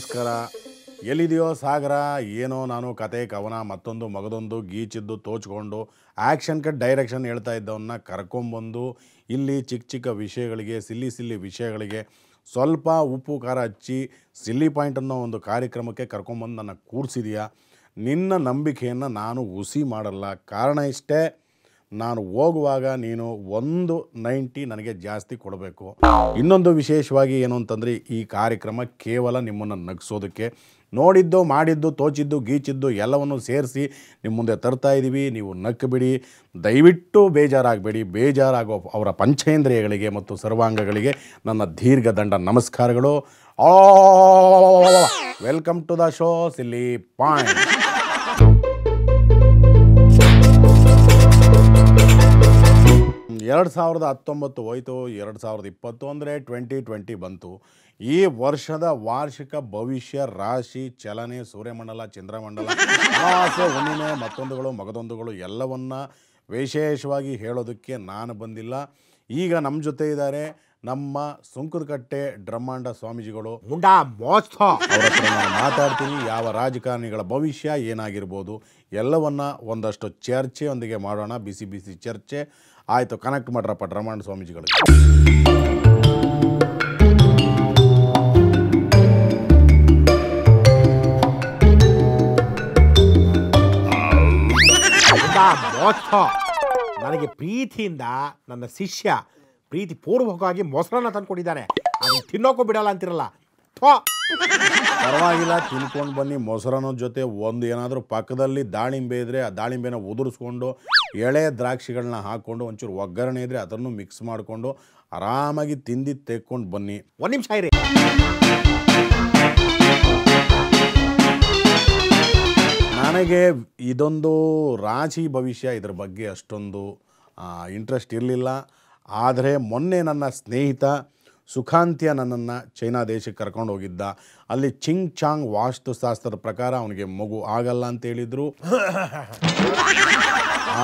ನಮಸ್ಕಾರ ಎಲ್ಲಿದೆಯೋ ಸಾಗರ ಏನೋ ನಾನು ಕತೆ ಕವನ ಮತ್ತೊಂದು ಮಗದೊಂದು ಗೀಚಿದ್ದು ತೋಚ್ಕೊಂಡು ಆ್ಯಕ್ಷನ್ ಕಟ್ ಡೈರೆಕ್ಷನ್ ಹೇಳ್ತಾ ಇದ್ದವನ್ನ ಕರ್ಕೊಂಬಂದು ಇಲ್ಲಿ ಚಿಕ್ಕ ಚಿಕ್ಕ ವಿಷಯಗಳಿಗೆ ಸಿಲ್ಲಿ ಸಿಲ್ಲಿ ವಿಷಯಗಳಿಗೆ ಸ್ವಲ್ಪ ಉಪ್ಪು ಖಾರ ಹಚ್ಚಿ ಸಿಲ್ಲಿ ಪಾಯಿಂಟ್ ಅನ್ನೋ ಒಂದು ಕಾರ್ಯಕ್ರಮಕ್ಕೆ ಕರ್ಕೊಂಬಂದು ನನ್ನ ಕೂರಿಸಿದೆಯಾ ನಿನ್ನ ನಂಬಿಕೆಯನ್ನು ನಾನು ಹುಸಿ ಮಾಡಲ್ಲ ಕಾರಣ ಇಷ್ಟೇ ನಾನು ಹೋಗುವಾಗ ನೀನು ಒಂದು ನೈಂಟಿ ನನಗೆ ಜಾಸ್ತಿ ಕೊಡಬೇಕು ಇನ್ನೊಂದು ವಿಶೇಷವಾಗಿ ಏನು ಅಂತಂದರೆ ಈ ಕಾರ್ಯಕ್ರಮ ಕೇವಲ ನಿಮ್ಮನ್ನು ನಗಿಸೋದಕ್ಕೆ ನೋಡಿದ್ದು ಮಾಡಿದ್ದು ತೋಚಿದ್ದು ಗೀಚಿದ್ದು ಎಲ್ಲವನ್ನು ಸೇರಿಸಿ ನಿಮ್ಮ ಮುಂದೆ ತರ್ತಾ ಇದ್ದೀವಿ ನೀವು ನಕ್ಕಬಿಡಿ ದಯವಿಟ್ಟು ಬೇಜಾರಾಗಬೇಡಿ ಬೇಜಾರಾಗೋ ಅವರ ಪಂಚೇಂದ್ರಿಯಗಳಿಗೆ ಮತ್ತು ಸರ್ವಾಂಗಗಳಿಗೆ ನನ್ನ ದೀರ್ಘ ದಂಡ ನಮಸ್ಕಾರಗಳು welcome to the show silly point ಎರಡು ಸಾವಿರದ ಹತ್ತೊಂಬತ್ತು ಹೋಯಿತು ಎರಡು ಸಾವಿರದ ಇಪ್ಪತ್ತು ಅಂದರೆ ಟ್ವೆಂಟಿ ಟ್ವೆಂಟಿ ಬಂತು ಈ ವರ್ಷದ ವಾರ್ಷಿಕ ಭವಿಷ್ಯ ರಾಶಿ ಚಲನೆ ಸೂರ್ಯಮಂಡಲ ಚಂದ್ರಮಂಡಲ ಆಸೆ ಹುಣ್ಣಿಮೆ ಮತ್ತೊಂದುಗಳು ಮಗದೊಂದುಗಳು ಎಲ್ಲವನ್ನು ವಿಶೇಷವಾಗಿ ಹೇಳೋದಕ್ಕೆ ನಾನು ಬಂದಿಲ್ಲ ಈಗ ನಮ್ಮ ಜೊತೆ ಇದ್ದಾರೆ ನಮ್ಮ ಸುಂಕದಕಟ್ಟೆ ಡ್ರಹ್ಮಾಂಡ ಸ್ವಾಮೀಜಿಗಳು ಮಾತಾಡ್ತೀನಿ ಯಾವ ರಾಜಕಾರಣಿಗಳ ಭವಿಷ್ಯ ಏನಾಗಿರ್ಬೋದು ಎಲ್ಲವನ್ನ ಒಂದಷ್ಟು ಚರ್ಚೆಯೊಂದಿಗೆ ಮಾಡೋಣ ಬಿಸಿ ಬಿಸಿ ಚರ್ಚೆ ಆಯಿತು ಕನೆಕ್ಟ್ ಮಾಡ್ರಪ್ಪ ಡ್ರಮಾಂಡ್ ಸ್ವಾಮೀಜಿಗಳಿಗೆ ನನಗೆ ಪ್ರೀತಿಯಿಂದ ನನ್ನ ಶಿಷ್ಯ ಪ್ರೀತಿ ಪೂರ್ವಕವಾಗಿ ಮೊಸರನ್ನ ತಂದ್ಕೊಂಡಿದ್ದಾರೆ ಅದು ತಿನ್ನೋಕ್ಕೂ ಬಿಡಲ್ಲ ಅಂತಿರಲ್ಲ ಥೋ ಪರವಾಗಿಲ್ಲ ತಿನ್ಕೊಂಡು ಬನ್ನಿ ಮೊಸರನ ಜೊತೆ ಒಂದು ಏನಾದರೂ ಪಕ್ಕದಲ್ಲಿ ದಾಳಿಂಬೆ ಇದ್ದರೆ ಆ ದಾಳಿಂಬೆನ ಉದುರಿಸ್ಕೊಂಡು ಎಳೆ ದ್ರಾಕ್ಷಿಗಳನ್ನ ಹಾಕ್ಕೊಂಡು ಒಂಚೂರು ಒಗ್ಗರಣೆ ಇದ್ದರೆ ಅದನ್ನು ಮಿಕ್ಸ್ ಮಾಡಿಕೊಂಡು ಆರಾಮಾಗಿ ತಿಂದಿ ತೆಕ್ಕೊಂಡು ಬನ್ನಿ ಒಂದು ನಿಮಿಷ ಇರಿ ನನಗೆ ಇದೊಂದು ರಾಜಿ ಭವಿಷ್ಯ ಇದ್ರ ಬಗ್ಗೆ ಅಷ್ಟೊಂದು ಇಂಟ್ರೆಸ್ಟ್ ಇರಲಿಲ್ಲ ಆದರೆ ಮೊನ್ನೆ ನನ್ನ ಸ್ನೇಹಿತ ಸುಖಾಂತ್ಯ ನನ್ನನ್ನು ಚೈನಾ ದೇಶಕ್ಕೆ ಕರ್ಕೊಂಡು ಹೋಗಿದ್ದ ಅಲ್ಲಿ ಚಿಂಗ್ ಚಾಂಗ್ ವಾಸ್ತುಶಾಸ್ತ್ರದ ಪ್ರಕಾರ ಅವನಿಗೆ ಮಗು ಆಗಲ್ಲ ಅಂತ ಹೇಳಿದರು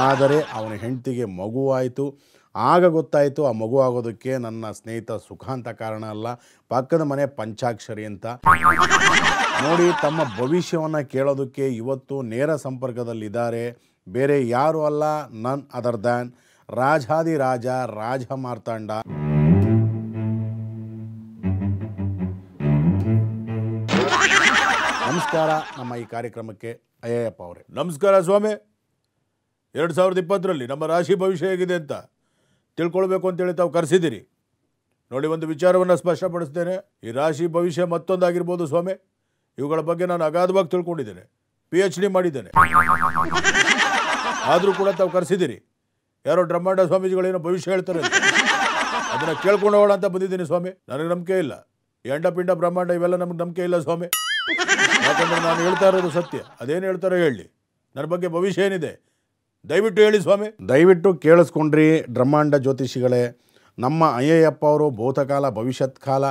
ಆದರೆ ಅವನ ಹೆಂಡತಿಗೆ ಮಗು ಆಯಿತು ಆಗ ಗೊತ್ತಾಯಿತು ಆ ಮಗು ಆಗೋದಕ್ಕೆ ನನ್ನ ಸ್ನೇಹಿತ ಸುಖಾಂತ ಕಾರಣ ಅಲ್ಲ ಪಕ್ಕದ ಮನೆ ಪಂಚಾಕ್ಷರಿ ಅಂತ ನೋಡಿ ತಮ್ಮ ಭವಿಷ್ಯವನ್ನು ಕೇಳೋದಕ್ಕೆ ಇವತ್ತು ನೇರ ಸಂಪರ್ಕದಲ್ಲಿದ್ದಾರೆ ಬೇರೆ ಯಾರು ಅಲ್ಲ ನನ್ ಅದರ್ ದ್ಯಾನ್ ರಾಜಾದಿ ರಾಜ ರಾಜ ಮಾರ್ತಾಂಡ ನಮಸ್ಕಾರ ನಮ್ಮ ಈ ಕಾರ್ಯಕ್ರಮಕ್ಕೆ ಅಯ್ಯಪ್ಪ ಅವರೇ ನಮಸ್ಕಾರ ಸ್ವಾಮಿ ಎರಡು ಸಾವಿರದ ಇಪ್ಪತ್ತರಲ್ಲಿ ನಮ್ಮ ರಾಶಿ ಭವಿಷ್ಯ ಹೇಗಿದೆ ಅಂತ ತಿಳ್ಕೊಳ್ಬೇಕು ಅಂತೇಳಿ ತಾವು ಕರೆಸಿದ್ದೀರಿ ನೋಡಿ ಒಂದು ವಿಚಾರವನ್ನು ಸ್ಪಷ್ಟಪಡಿಸ್ತೇನೆ ಈ ರಾಶಿ ಭವಿಷ್ಯ ಮತ್ತೊಂದಾಗಿರ್ಬೋದು ಸ್ವಾಮಿ ಇವುಗಳ ಬಗ್ಗೆ ನಾನು ಅಗಾಧವಾಗಿ ತಿಳ್ಕೊಂಡಿದ್ದೇನೆ ಪಿ ಎಚ್ ಡಿ ಮಾಡಿದ್ದೇನೆ ಆದರೂ ಕೂಡ ತಾವು ಕರೆಸಿದ್ದೀರಿ ಯಾರೋ ಬ್ರಹ್ಮಾಂಡ ಸ್ವಾಮೀಜಿಗಳೇನೋ ಭವಿಷ್ಯ ಹೇಳ್ತಾರೆ ಅದನ್ನು ಕೇಳ್ಕೊಂಡು ಹೋಗೋಣ ಅಂತ ಬಂದಿದ್ದೀನಿ ಸ್ವಾಮಿ ನನಗೆ ನಂಬಿಕೆ ಇಲ್ಲ ಎಂಡ ಪಿಂಡ ಬ್ರಹ್ಮಾಂಡ ಇವೆಲ್ಲ ನಮ್ಗೆ ನಂಬಿಕೆ ಇಲ್ಲ ಸ್ವಾಮಿ ಯಾಕಂದರೆ ನಾನು ಹೇಳ್ತಾ ಇರೋದು ಸತ್ಯ ಅದೇನು ಹೇಳ್ತಾರೋ ಹೇಳಿ ನನ್ನ ಬಗ್ಗೆ ಭವಿಷ್ಯ ಏನಿದೆ ದಯವಿಟ್ಟು ಹೇಳಿ ಸ್ವಾಮಿ ದಯವಿಟ್ಟು ಕೇಳಿಸ್ಕೊಂಡ್ರಿ ಬ್ರಹ್ಮಾಂಡ ಜ್ಯೋತಿಷಿಗಳೇ ನಮ್ಮ ಅಯ್ಯಯ್ಯಪ್ಪ ಅವರು ಭೂತಕಾಲ ಭವಿಷ್ಯತ್ ಕಾಲ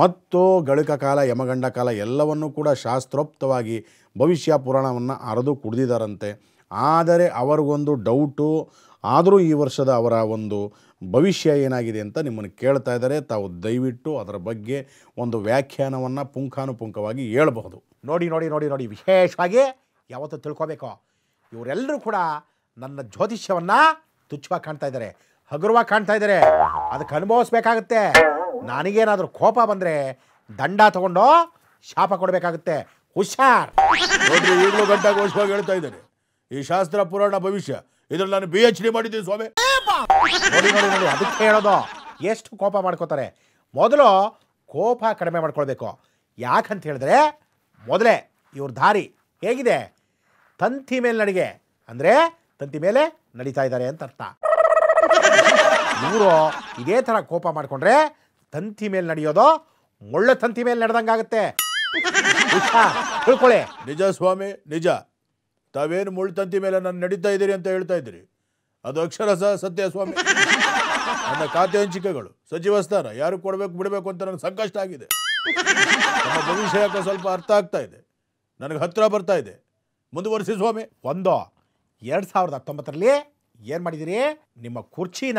ಮತ್ತು ಗಳಿಕ ಕಾಲ ಯಮಗಂಡ ಕಾಲ ಎಲ್ಲವನ್ನೂ ಕೂಡ ಶಾಸ್ತ್ರೋಕ್ತವಾಗಿ ಭವಿಷ್ಯ ಪುರಾಣವನ್ನು ಅರೆದು ಕುಡಿದಿದ್ದಾರಂತೆ ಆದರೆ ಅವರಿಗೊಂದು ಡೌಟು ಆದರೂ ಈ ವರ್ಷದ ಅವರ ಒಂದು ಭವಿಷ್ಯ ಏನಾಗಿದೆ ಅಂತ ನಿಮ್ಮನ್ನು ಕೇಳ್ತಾ ಇದ್ದಾರೆ ತಾವು ದಯವಿಟ್ಟು ಅದರ ಬಗ್ಗೆ ಒಂದು ವ್ಯಾಖ್ಯಾನವನ್ನು ಪುಂಖಾನುಪುಂಖವಾಗಿ ಹೇಳ್ಬಹುದು ನೋಡಿ ನೋಡಿ ನೋಡಿ ನೋಡಿ ವಿಶೇಷವಾಗಿ ಯಾವತ್ತೂ ತಿಳ್ಕೋಬೇಕು ಇವರೆಲ್ಲರೂ ಕೂಡ ನನ್ನ ಜ್ಯೋತಿಷ್ಯವನ್ನು ತುಚ್ಛವಾಗಿ ಕಾಣ್ತಾ ಇದ್ದಾರೆ ಹಗುರವಾಗಿ ಕಾಣ್ತಾ ಇದ್ದಾರೆ ಅದಕ್ಕೆ ಅನುಭವಿಸ್ಬೇಕಾಗತ್ತೆ ನನಗೇನಾದರೂ ಕೋಪ ಬಂದರೆ ದಂಡ ತಗೊಂಡು ಶಾಪ ಕೊಡಬೇಕಾಗುತ್ತೆ ಹುಷಾರ್ ಈಗಲೂ ಗಂಟೆ ಘೋಷವಾಗಿ ಹೇಳ್ತಾ ಇದ್ದಾರೆ ಈ ಶಾಸ್ತ್ರ ಪುರಾಣ ಭವಿಷ್ಯ ಇದ್ರಲ್ಲಿ ನಾನು ಬಿ ಎಚ್ ಡಿ ಮಾಡಿದ್ದೀನಿ ಸ್ವಾಮಿ ಅದಕ್ಕೆ ಹೇಳೋದು ಎಷ್ಟು ಕೋಪ ಮಾಡ್ಕೋತಾರೆ ಮೊದಲು ಕೋಪ ಕಡಿಮೆ ಮಾಡ್ಕೊಳ್ಬೇಕು ಯಾಕಂತ ಹೇಳಿದ್ರೆ ಮೊದಲೇ ಇವ್ರ ದಾರಿ ಹೇಗಿದೆ ತಂತಿ ಮೇಲೆ ನಡಿಗೆ ಅಂದರೆ ತಂತಿ ಮೇಲೆ ನಡೀತಾ ಇದ್ದಾರೆ ಅಂತ ಅರ್ಥ ಇವರು ಇದೇ ಥರ ಕೋಪ ಮಾಡಿಕೊಂಡ್ರೆ ತಂತಿ ಮೇಲೆ ನಡೆಯೋದು ಒಳ್ಳೆ ತಂತಿ ಮೇಲೆ ನಡೆದಂಗಾಗುತ್ತೆ ತಿಳ್ಕೊಳ್ಳಿ ನಿಜ ಸ್ವಾಮಿ ನಿಜ ತಾವೇನು ತಂತಿ ಮೇಲೆ ನಾನು ನಡೀತಾ ಇದ್ದೀರಿ ಅಂತ ಹೇಳ್ತಾ ಇದ್ದೀರಿ ಅದು ಸಹ ಸತ್ಯ ಸ್ವಾಮಿ ನನ್ನ ಖಾತೆ ಹಂಚಿಕೆಗಳು ಸಚಿವ ಸ್ಥಾನ ಯಾರು ಕೊಡಬೇಕು ಬಿಡಬೇಕು ಅಂತ ನನಗೆ ಸಂಕಷ್ಟ ಆಗಿದೆ ನನ್ನ ಭವಿಷ್ಯ ಸ್ವಲ್ಪ ಅರ್ಥ ಆಗ್ತಾ ಇದೆ ನನಗೆ ಹತ್ತಿರ ಬರ್ತಾ ಇದೆ ಮುಂದುವರಿಸಿ ಸ್ವಾಮಿ ಒಂದು ಎರಡು ಸಾವಿರದ ಹತ್ತೊಂಬತ್ತರಲ್ಲಿ ಏನು ಮಾಡಿದ್ದೀರಿ ನಿಮ್ಮ ಕುರ್ಚಿನ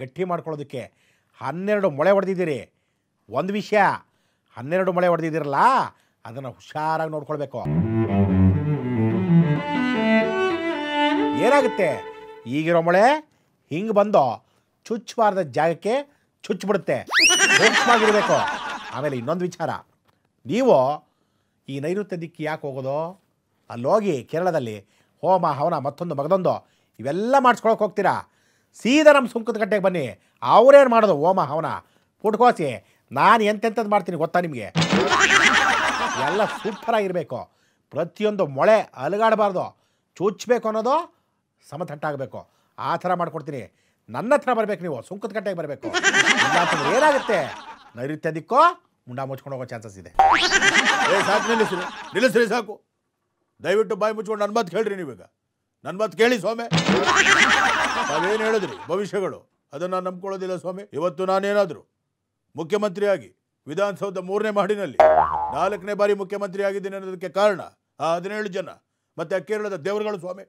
ಗಟ್ಟಿ ಮಾಡ್ಕೊಳ್ಳೋದಕ್ಕೆ ಹನ್ನೆರಡು ಮೊಳೆ ಹೊಡೆದಿದ್ದೀರಿ ಒಂದು ವಿಷಯ ಹನ್ನೆರಡು ಮೊಳೆ ಹೊಡೆದಿದ್ದೀರಲ್ಲ ಅದನ್ನು ಹುಷಾರಾಗಿ ನೋಡ್ಕೊಳ್ಬೇಕು ಏನಾಗುತ್ತೆ ಈಗಿರೋ ಮಳೆ ಹಿಂಗೆ ಬಂದು ಚುಚ್ಚಬಾರ್ದ ಜಾಗಕ್ಕೆ ಚುಚ್ಚಿಬಿಡುತ್ತೆ ಸೂಕ್ಷ್ಮವಾಗಿರಬೇಕು ಆಮೇಲೆ ಇನ್ನೊಂದು ವಿಚಾರ ನೀವು ಈ ನೈಋತ್ಯ ದಿಕ್ಕಿ ಯಾಕೆ ಹೋಗೋದು ಹೋಗಿ ಕೇರಳದಲ್ಲಿ ಹೋಮ ಹವನ ಮತ್ತೊಂದು ಮಗದೊಂದು ಇವೆಲ್ಲ ಮಾಡಿಸ್ಕೊಳಕ್ಕೆ ಹೋಗ್ತೀರಾ ಸೀದಾ ನಮ್ಮ ಸುಂಕದ ಕಟ್ಟೆಗೆ ಬನ್ನಿ ಅವರೇನು ಮಾಡೋದು ಹೋಮ ಹವನ ಪುಟ್ಕೋಸಿ ನಾನು ಎಂತೆಂಥದ್ದು ಮಾಡ್ತೀನಿ ಗೊತ್ತಾ ನಿಮಗೆ ಎಲ್ಲ ಆಗಿರಬೇಕು ಪ್ರತಿಯೊಂದು ಮೊಳೆ ಅಲುಗಾಡಬಾರ್ದು ಚುಚ್ಚಬೇಕು ಅನ್ನೋದು ಸಮತಟ್ಟಾಗಬೇಕು ಆ ಥರ ಮಾಡ್ಕೊಡ್ತೀನಿ ನನ್ನ ಹತ್ರ ಬರಬೇಕು ನೀವು ಸುಂಕದ ಕಟ್ಟೆಗೆ ಬರಬೇಕು ಏನಾಗುತ್ತೆ ನೈಋತ್ಯ ದಿಕ್ಕೋ ಮುಂಡ ಮುಚ್ಕೊಂಡು ಹೋಗೋ ಚಾನ್ಸಸ್ ಇದೆ ಏ ಸಾಕು ಸಾಕು ದಯವಿಟ್ಟು ಬಾಯಿ ಮುಚ್ಕೊಂಡು ನನ್ನ ಮಾತು ಕೇಳ್ರಿ ನೀವೀಗ ನನ್ನ ಮಾತು ಕೇಳಿ ಸ್ವಾಮಿ ನಾವೇನು ಹೇಳಿದ್ರಿ ಭವಿಷ್ಯಗಳು ಅದನ್ನು ನಂಬ್ಕೊಳ್ಳೋದಿಲ್ಲ ಸ್ವಾಮಿ ಇವತ್ತು ನಾನೇನಾದರೂ ಮುಖ್ಯಮಂತ್ರಿಯಾಗಿ ವಿಧಾನಸೌಧ ಮೂರನೇ ಮಾಡಿನಲ್ಲಿ ನಾಲ್ಕನೇ ಬಾರಿ ಮುಖ್ಯಮಂತ್ರಿ ಆಗಿದ್ದೀನಿ ಅನ್ನೋದಕ್ಕೆ ಕಾರಣ ಆ ಹದಿನೇಳು ಜನ ಮತ್ತು ಕೇರಳದ ದೇವರುಗಳು ಸ್ವಾಮಿ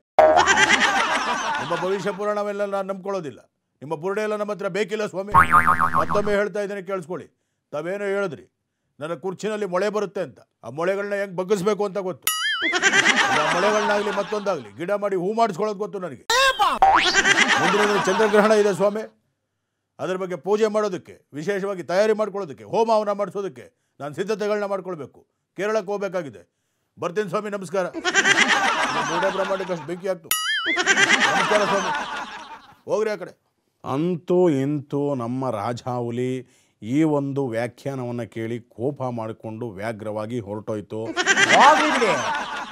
ನಿಮ್ಮ ಭವಿಷ್ಯ ಪುರಾಣವೆಲ್ಲ ನಾನು ನಂಬ್ಕೊಳ್ಳೋದಿಲ್ಲ ನಿಮ್ಮ ಬುರುಡೆ ಎಲ್ಲ ನಮ್ಮ ಹತ್ರ ಬೇಕಿಲ್ಲ ಸ್ವಾಮಿ ಮತ್ತೊಮ್ಮೆ ಹೇಳ್ತಾ ಇದ್ದೇನೆ ಕೇಳಿಸ್ಕೊಳ್ಳಿ ತಾವೇನೋ ಹೇಳಿದ್ರಿ ನನ್ನ ಕುರ್ಚಿನಲ್ಲಿ ಮೊಳೆ ಬರುತ್ತೆ ಅಂತ ಆ ಮೊಳೆಗಳನ್ನ ಹೆಂಗ್ ಬಗ್ಗಿಸ್ಬೇಕು ಅಂತ ಗೊತ್ತು ಮೊಳೆಗಳನ್ನಾಗ್ಲಿ ಮತ್ತೊಂದಾಗ್ಲಿ ಗಿಡ ಮಾಡಿ ಹೂ ಮಾಡಿಸ್ಕೊಳ್ಳೋದು ಗೊತ್ತು ನನಗೆ ಮುಂದಿನ ಚಂದ್ರಗ್ರಹಣ ಇದೆ ಸ್ವಾಮಿ ಅದ್ರ ಬಗ್ಗೆ ಪೂಜೆ ಮಾಡೋದಕ್ಕೆ ವಿಶೇಷವಾಗಿ ತಯಾರಿ ಮಾಡ್ಕೊಳ್ಳೋದಕ್ಕೆ ಹೋಮವನ್ನು ಮಾಡಿಸೋದಕ್ಕೆ ನಾನು ಸಿದ್ಧತೆಗಳನ್ನ ಮಾಡ್ಕೊಳ್ಬೇಕು ಕೇರಳಕ್ಕೆ ಹೋಗ್ಬೇಕಾಗಿದೆ ಬರ್ತೀನಿ ಸ್ವಾಮಿ ನಮಸ್ಕಾರ ಪ್ರಮಾಣಕ್ಕೆ ಅಷ್ಟು ಬೆಂಕಿ ಆಗ್ತು ಹೋಗ್ರಿ ಆ ಕಡೆ ಅಂತೂ ಇಂತೂ ನಮ್ಮ ರಾಜಾಹುಲಿ ಈ ಒಂದು ವ್ಯಾಖ್ಯಾನವನ್ನು ಕೇಳಿ ಕೋಪ ಮಾಡಿಕೊಂಡು ವ್ಯಾಘ್ರವಾಗಿ ಹೊರಟೋಯ್ತು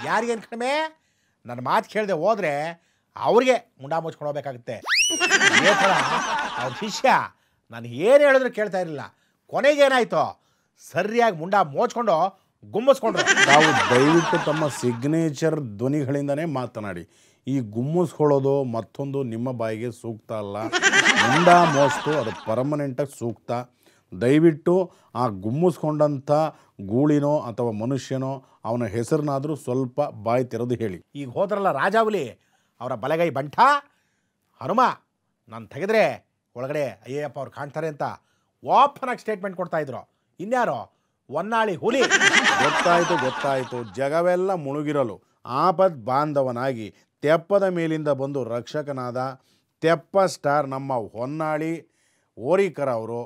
ಯಾರಿಗೇನು ಕಡಿಮೆ ನನ್ನ ಮಾತು ಕೇಳದೆ ಹೋದ್ರೆ ಅವ್ರಿಗೆ ಮುಂಡಾ ಮುಚ್ಕೊಂಡು ಹೋಗ್ಬೇಕಾಗುತ್ತೆ ಅವ್ರ ಶಿಷ್ಯ ನಾನು ಏನು ಹೇಳಿದ್ರು ಕೇಳ್ತಾ ಇರಲಿಲ್ಲ ಕೊನೆಗೇನಾಯಿತು ಸರಿಯಾಗಿ ಮುಂಡಾ ಮೋಚ್ಕೊಂಡು ಗುಮ್ಮಿಸ್ಕೊಂಡ್ರು ನಾವು ದಯವಿಟ್ಟು ತಮ್ಮ ಸಿಗ್ನೇಚರ್ ಧ್ವನಿಗಳಿಂದನೇ ಮಾತನಾಡಿ ಈ ಗುಮ್ಮಸ್ಕೊಳ್ಳೋದು ಮತ್ತೊಂದು ನಿಮ್ಮ ಬಾಯಿಗೆ ಸೂಕ್ತ ಅಲ್ಲ ಮುಂಡ ಮೋಸ್ತು ಅದು ಪರ್ಮನೆಂಟಾಗಿ ಸೂಕ್ತ ದಯವಿಟ್ಟು ಆ ಗುಮ್ಮಿಸ್ಕೊಂಡಂಥ ಗೂಳಿನೋ ಅಥವಾ ಮನುಷ್ಯನೋ ಅವನ ಹೆಸರನ್ನಾದರೂ ಸ್ವಲ್ಪ ಬಾಯಿ ತೆರೆದು ಹೇಳಿ ಈಗ ಹೋದ್ರಲ್ಲ ರಾಜಾವಲಿ ಅವರ ಬಲಗೈ ಬಂಠ ಹನುಮ ನಾನು ತೆಗೆದ್ರೆ ಒಳಗಡೆ ಅಯ್ಯಪ್ಪ ಅವ್ರು ಕಾಣ್ತಾರೆ ಅಂತ ಓಪನಾಗಿ ಸ್ಟೇಟ್ಮೆಂಟ್ ಕೊಡ್ತಾಯಿದ್ರು ಇನ್ಯಾರೋ ಹೊನ್ನಾಳಿ ಹುಲಿ ಗೊತ್ತಾಯಿತು ಗೊತ್ತಾಯಿತು ಜಗವೆಲ್ಲ ಮುಳುಗಿರಲು ಆಪದ್ ಬಾಂಧವನಾಗಿ ತೆಪ್ಪದ ಮೇಲಿಂದ ಬಂದು ರಕ್ಷಕನಾದ ತೆಪ್ಪ ಸ್ಟಾರ್ ನಮ್ಮ ಹೊನ್ನಾಳಿ ಓರಿಕರ ಅವರು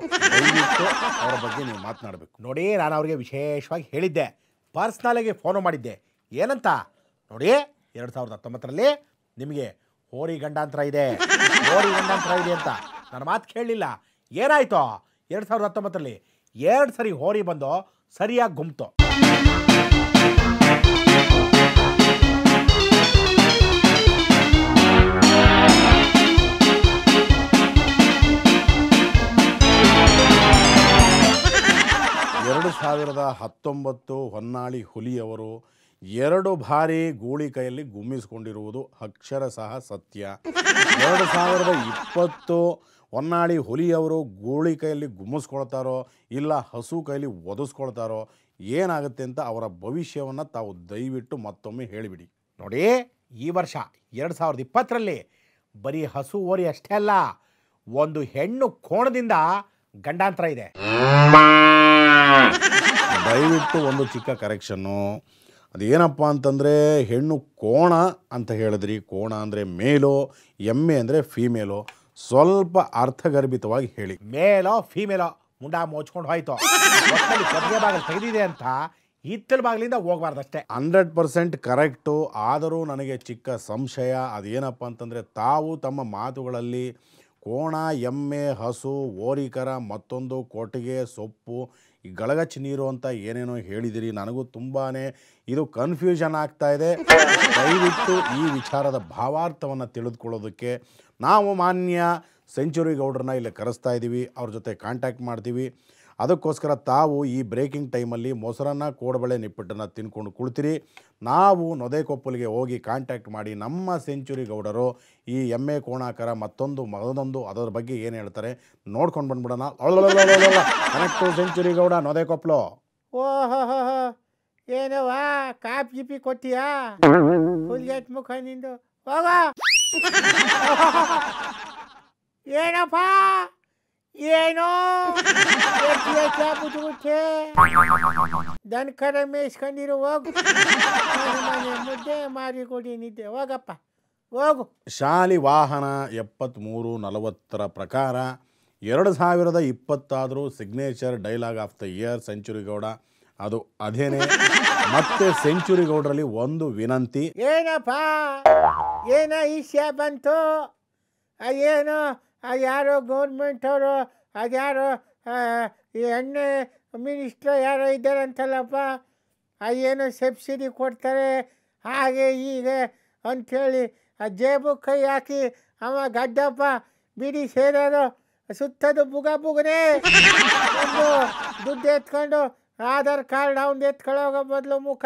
ಅವರ ಬಗ್ಗೆ ನೀವು ಮಾತನಾಡಬೇಕು ನೋಡಿ ನಾನು ಅವರಿಗೆ ವಿಶೇಷವಾಗಿ ಹೇಳಿದ್ದೆ ಪರ್ಸ್ನಲಾಗಿ ಫೋನು ಮಾಡಿದ್ದೆ ಏನಂತ ನೋಡಿ ಎರಡು ಸಾವಿರದ ಹತ್ತೊಂಬತ್ತರಲ್ಲಿ ನಿಮಗೆ ಹೋರಿ ಗಂಡಾಂತರ ಇದೆ ಹೋರಿ ಗಂಡಾಂತರ ಇದೆ ಅಂತ ನನ್ನ ಮಾತು ಕೇಳಲಿಲ್ಲ ಏನಾಯ್ತೋ ಎರಡು ಸಾವಿರದ ಹತ್ತೊಂಬತ್ತರಲ್ಲಿ ಎರಡು ಸರಿ ಹೋರಿ ಬಂದು ಸರಿಯಾಗಿ ಗುಮ್ತು ಎರಡು ಸಾವಿರದ ಹತ್ತೊಂಬತ್ತು ಹೊನ್ನಾಳಿ ಹುಲಿಯವರು ಎರಡು ಬಾರಿ ಗೂಳಿ ಕೈಯಲ್ಲಿ ಗುಮ್ಮಿಸಿಕೊಂಡಿರುವುದು ಅಕ್ಷರ ಸಹ ಸತ್ಯ ಎರಡು ಸಾವಿರದ ಇಪ್ಪತ್ತು ಹೊನ್ನಾಳಿ ಹುಲಿಯವರು ಗೂಳಿ ಕೈಯಲ್ಲಿ ಗುಮ್ಮಿಸ್ಕೊಳ್ತಾರೋ ಇಲ್ಲ ಹಸು ಕೈಯಲ್ಲಿ ಒದಿಸ್ಕೊಳ್ತಾರೋ ಏನಾಗುತ್ತೆ ಅಂತ ಅವರ ಭವಿಷ್ಯವನ್ನು ತಾವು ದಯವಿಟ್ಟು ಮತ್ತೊಮ್ಮೆ ಹೇಳಿಬಿಡಿ ನೋಡಿ ಈ ವರ್ಷ ಎರಡು ಸಾವಿರದ ಇಪ್ಪತ್ತರಲ್ಲಿ ಬರೀ ಹಸು ಓರಿ ಅಷ್ಟೇ ಅಲ್ಲ ಒಂದು ಹೆಣ್ಣು ಕೋಣದಿಂದ ಗಂಡಾಂತರ ಇದೆ ದಯವಿಟ್ಟು ಒಂದು ಚಿಕ್ಕ ಕರೆಕ್ಷನ್ನು ಅದೇನಪ್ಪ ಅಂತಂದರೆ ಹೆಣ್ಣು ಕೋಣ ಅಂತ ಹೇಳಿದ್ರಿ ಕೋಣ ಅಂದರೆ ಮೇಲೋ ಎಮ್ಮೆ ಅಂದರೆ ಫೀಮೇಲೋ ಸ್ವಲ್ಪ ಅರ್ಥಗರ್ಭಿತವಾಗಿ ಹೇಳಿ ಮೇಲೋ ಫೀಮೇಲೋ ಮುಂಡ ಮೋಚ್ಕೊಂಡು ಹೋಯ್ತು ಬಾಗಿಲು ತೆಗೆದಿದೆ ಅಂತ ಹಿತ್ತಲ ಬಾಗಿಲಿಂದ ಅಷ್ಟೇ ಹಂಡ್ರೆಡ್ ಪರ್ಸೆಂಟ್ ಕರೆಕ್ಟು ಆದರೂ ನನಗೆ ಚಿಕ್ಕ ಸಂಶಯ ಅದೇನಪ್ಪ ಅಂತಂದರೆ ತಾವು ತಮ್ಮ ಮಾತುಗಳಲ್ಲಿ ಕೋಣ ಎಮ್ಮೆ ಹಸು ಓರಿಕರ ಮತ್ತೊಂದು ಕೊಟ್ಟಿಗೆ ಸೊಪ್ಪು ಈ ಗಳಗಚ್ಚ ನೀರು ಅಂತ ಏನೇನೋ ಹೇಳಿದಿರಿ ನನಗೂ ತುಂಬಾ ಇದು ಕನ್ಫ್ಯೂಷನ್ ಆಗ್ತಾ ಇದೆ ದಯವಿಟ್ಟು ಈ ವಿಚಾರದ ಭಾವಾರ್ಥವನ್ನು ತಿಳಿದುಕೊಳ್ಳೋದಕ್ಕೆ ನಾವು ಮಾನ್ಯ ಸೆಂಚುರಿ ಗೌಡ್ರನ್ನ ಇಲ್ಲಿ ಕರೆಸ್ತಾ ಇದ್ದೀವಿ ಅವ್ರ ಜೊತೆ ಕಾಂಟ್ಯಾಕ್ಟ್ ಮಾಡ್ತೀವಿ ಅದಕ್ಕೋಸ್ಕರ ತಾವು ಈ ಬ್ರೇಕಿಂಗ್ ಟೈಮಲ್ಲಿ ಮೊಸರನ್ನ ಕೋಡಬಳೆ ನಿಪ್ಪಟ್ಟನ್ನು ತಿನ್ಕೊಂಡು ಕುಳಿತಿರಿ ನಾವು ನೊದೆಕೊಪ್ಪಲಿಗೆ ಹೋಗಿ ಕಾಂಟ್ಯಾಕ್ಟ್ ಮಾಡಿ ನಮ್ಮ ಸೆಂಚುರಿ ಗೌಡರು ಈ ಎಮ್ಮೆ ಕೋಣಾಕರ ಮತ್ತೊಂದು ಮಗದೊಂದು ಅದರ ಬಗ್ಗೆ ಏನು ಹೇಳ್ತಾರೆ ನೋಡ್ಕೊಂಡು ಬಂದ್ಬಿಡೋಣ ಸೆಂಚುರಿ ಗೌಡ ನೊದೆಕೊಪ್ಪಲು ಓಹೋ ಏನವಾ ಕಾಪ್ ಗಿಪಿ ಕೊಟ್ಟಿಯಾ ಮುಖ ನಿಂದು ಹೋಗ ಏನಪ್ಪಾ ಏನೋ ದನ್ ಮೇಯಿಸ್ಕೊಂಡಿರು ಹೋಗು ಮುದ್ದೆ ಮಾರಿ ಕೊಡಿ ನಿದ್ದೆ ಹೋಗಪ್ಪ ಹೋಗು ಶಾಲಿ ವಾಹನ ಎಪ್ಪತ್ತ್ಮೂರು ನಲವತ್ತರ ಪ್ರಕಾರ ಎರಡು ಸಾವಿರದ ಇಪ್ಪತ್ತಾದರೂ signature dialogue of the year century Gowda ಅದು ಅದೇನೇ ಮತ್ತೆ ಸೆಂಚುರಿ ಗೌಡರಲ್ಲಿ ಒಂದು ವಿನಂತಿ ಏನಪ್ಪ ಏನ ಈಶ್ಯ ಬಂತು ಅದೇನೋ ಯಾರೋ ಗೌರ್ಮೆಂಟ್ ಅವರು ಅದ್ಯಾರೋ ಎಣ್ಣೆ ಮಿನಿಸ್ಟರ್ ಯಾರೋ ಇದ್ದಾರಂತಲ್ಲಪ್ಪ ಏನೋ ಸಬ್ಸಿಡಿ ಕೊಡ್ತಾರೆ ಹಾಗೆ ಹೀಗೆ ಅಂಥೇಳಿ ಆ ಜೇಬು ಕೈ ಹಾಕಿ ಅವ ಗಡ್ಡಪ್ಪ ಬಿಡಿ ಸೇರೋದು ಸುತ್ತದು ಬುಗ ಬುಗನೇ ದುಡ್ಡು ಎತ್ಕೊಂಡು ಆಧಾರ್ ಕಾರ್ಡ್ ಅವ್ನು ಎತ್ಕೊಳ್ಳೋಗೋ ಬದಲು ಮುಖ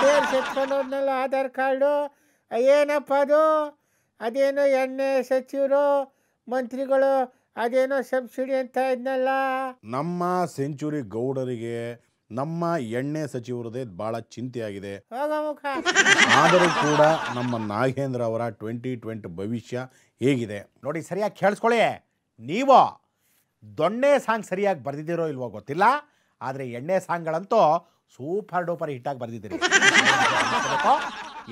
ಸೇರಿಸಿ ಹೋದ್ನಲ್ಲ ಆಧಾರ್ ಕಾರ್ಡು ಏನಪ್ಪ ಅದು ಅದೇನೋ ಎಣ್ಣೆ ಸಚಿವರು ಮಂತ್ರಿಗಳು ಅದೇನೋ ಸಬ್ಸಿಡಿ ಅಂತ ಇದ್ನಲ್ಲ ನಮ್ಮ ಸೆಂಚುರಿ ಗೌಡರಿಗೆ ನಮ್ಮ ಎಣ್ಣೆ ಸಚಿವರದೇ ಬಹಳ ಆಗಿದೆ ಆದರೂ ಕೂಡ ನಮ್ಮ ನಾಗೇಂದ್ರ ಅವರ ಟ್ವೆಂಟಿ ಟ್ವೆಂಟಿ ಭವಿಷ್ಯ ಹೇಗಿದೆ ನೋಡಿ ಸರಿಯಾಗಿ ಕೇಳಿಸ್ಕೊಳ್ಳಿ ನೀವು ದೊಣ್ಣೆ ಸಾಂಗ್ ಸರಿಯಾಗಿ ಬರೆದಿದ್ದೀರೋ ಇಲ್ವೋ ಗೊತ್ತಿಲ್ಲ ಆದರೆ ಎಣ್ಣೆ ಸಾಂಗ್ಗಳಂತೂ ಸೂಪರ್ ಡೂಪರ್ ಹಿಟ್ಟಾಗಿ ಬರೆದಿದ್ದೀರಿ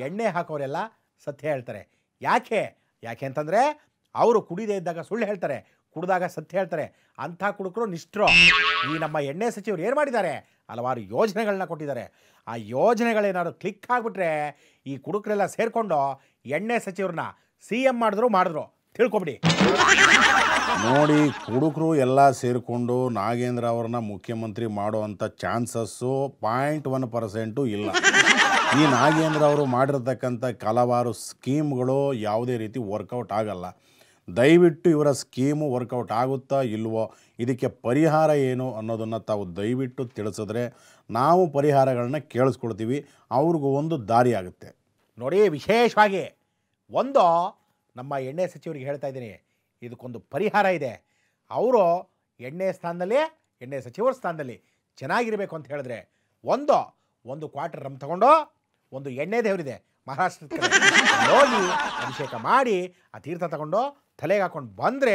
ಎಣ್ಣೆ ಹಾಕೋರೆಲ್ಲ ಸತ್ಯ ಹೇಳ್ತಾರೆ ಯಾಕೆ ಯಾಕೆ ಅಂತಂದರೆ ಅವರು ಕುಡಿದೇ ಇದ್ದಾಗ ಸುಳ್ಳು ಹೇಳ್ತಾರೆ ಕುಡಿದಾಗ ಸತ್ಯ ಹೇಳ್ತಾರೆ ಅಂಥ ಕುಡುಕರು ನಿಷ್ಠರು ಈ ನಮ್ಮ ಎಣ್ಣೆ ಸಚಿವರು ಏನು ಮಾಡಿದ್ದಾರೆ ಹಲವಾರು ಯೋಜನೆಗಳನ್ನ ಕೊಟ್ಟಿದ್ದಾರೆ ಆ ಯೋಜನೆಗಳೇನಾದ್ರು ಕ್ಲಿಕ್ ಆಗಿಬಿಟ್ರೆ ಈ ಕುಡುಕರೆಲ್ಲ ಸೇರಿಕೊಂಡು ಎಣ್ಣೆ ಸಚಿವ್ರನ್ನ ಸಿ ಎಮ್ ಮಾಡಿದ್ರು ಮಾಡಿದ್ರು ತಿಳ್ಕೊಬಿಡಿ ನೋಡಿ ಕುಡುಕರು ಎಲ್ಲ ಸೇರಿಕೊಂಡು ನಾಗೇಂದ್ರ ಅವ್ರನ್ನ ಮುಖ್ಯಮಂತ್ರಿ ಮಾಡೋ ಚಾನ್ಸಸ್ಸು ಪಾಯಿಂಟ್ ಒನ್ ಪರ್ಸೆಂಟು ಇಲ್ಲ ಈ ನಾಗೇಂದ್ರ ಅವರು ಮಾಡಿರತಕ್ಕಂಥ ಕಲವಾರು ಸ್ಕೀಮ್ಗಳು ಯಾವುದೇ ರೀತಿ ವರ್ಕೌಟ್ ಆಗಲ್ಲ ದಯವಿಟ್ಟು ಇವರ ಸ್ಕೀಮು ವರ್ಕೌಟ್ ಆಗುತ್ತಾ ಇಲ್ವೋ ಇದಕ್ಕೆ ಪರಿಹಾರ ಏನು ಅನ್ನೋದನ್ನು ತಾವು ದಯವಿಟ್ಟು ತಿಳಿಸಿದ್ರೆ ನಾವು ಪರಿಹಾರಗಳನ್ನ ಕೇಳಿಸ್ಕೊಳ್ತೀವಿ ಅವ್ರಿಗೂ ಒಂದು ದಾರಿ ಆಗುತ್ತೆ ನೋಡಿ ವಿಶೇಷವಾಗಿ ಒಂದು ನಮ್ಮ ಎಣ್ಣೆ ಸಚಿವರಿಗೆ ಹೇಳ್ತಾ ಇದ್ದೀನಿ ಇದಕ್ಕೊಂದು ಪರಿಹಾರ ಇದೆ ಅವರು ಎಣ್ಣೆ ಸ್ಥಾನದಲ್ಲಿ ಎಣ್ಣೆ ಸಚಿವರ ಸ್ಥಾನದಲ್ಲಿ ಚೆನ್ನಾಗಿರಬೇಕು ಅಂತ ಹೇಳಿದ್ರೆ ಒಂದು ಒಂದು ಕ್ವಾರ್ಟರ್ ರಮ್ ತಗೊಂಡು ಒಂದು ಎಣ್ಣೆ ದೇವರಿದೆ ಮಹಾರಾಷ್ಟ್ರ ಹೋಗಿ ಅಭಿಷೇಕ ಮಾಡಿ ಆ ತೀರ್ಥ ತಗೊಂಡು ತಲೆಗೆ ಹಾಕೊಂಡು ಬಂದರೆ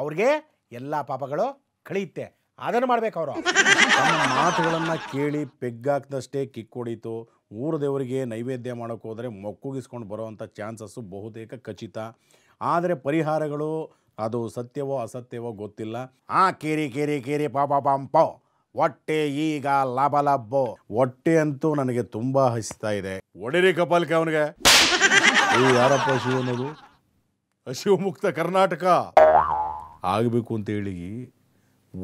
ಅವ್ರಿಗೆ ಎಲ್ಲ ಪಾಪಗಳು ಕಳೆಯುತ್ತೆ ಅದನ್ನು ಮಾಡಬೇಕು ಅವರು ಮಾತುಗಳನ್ನು ಕೇಳಿ ಪೆಗ್ಗಾಕ್ದಷ್ಟೇ ಕಿಕ್ ಹೊಡೀತು ಊರ ದೇವರಿಗೆ ನೈವೇದ್ಯ ಮಾಡೋಕ್ಕೆ ಹೋದರೆ ಮೊಕ್ಕುಗಿಸ್ಕೊಂಡು ಬರೋವಂಥ ಚಾನ್ಸಸ್ಸು ಬಹುತೇಕ ಖಚಿತ ಆದರೆ ಪರಿಹಾರಗಳು ಅದು ಸತ್ಯವೋ ಅಸತ್ಯವೋ ಗೊತ್ತಿಲ್ಲ ಆ ಕೇರಿ ಕೇರಿ ಕೇರಿ ಪಾಪ ಪಾಂಪ ಹೊಟ್ಟೆ ಈಗ ಲಾಭ ಲಾಭೋ ಹೊಟ್ಟೆ ಅಂತೂ ನನಗೆ ತುಂಬಾ ಹಸಿತಾ ಇದೆ ಒಡಿರಿ ಕಪಾಲಿಕೆ ಅವನಿಗೆ ಈ ಯಾರಪ್ಪ ಅನ್ನೋದು ಶಿವಮುಕ್ತ ಕರ್ನಾಟಕ ಆಗಬೇಕು ಅಂತ ಹೇಳಿ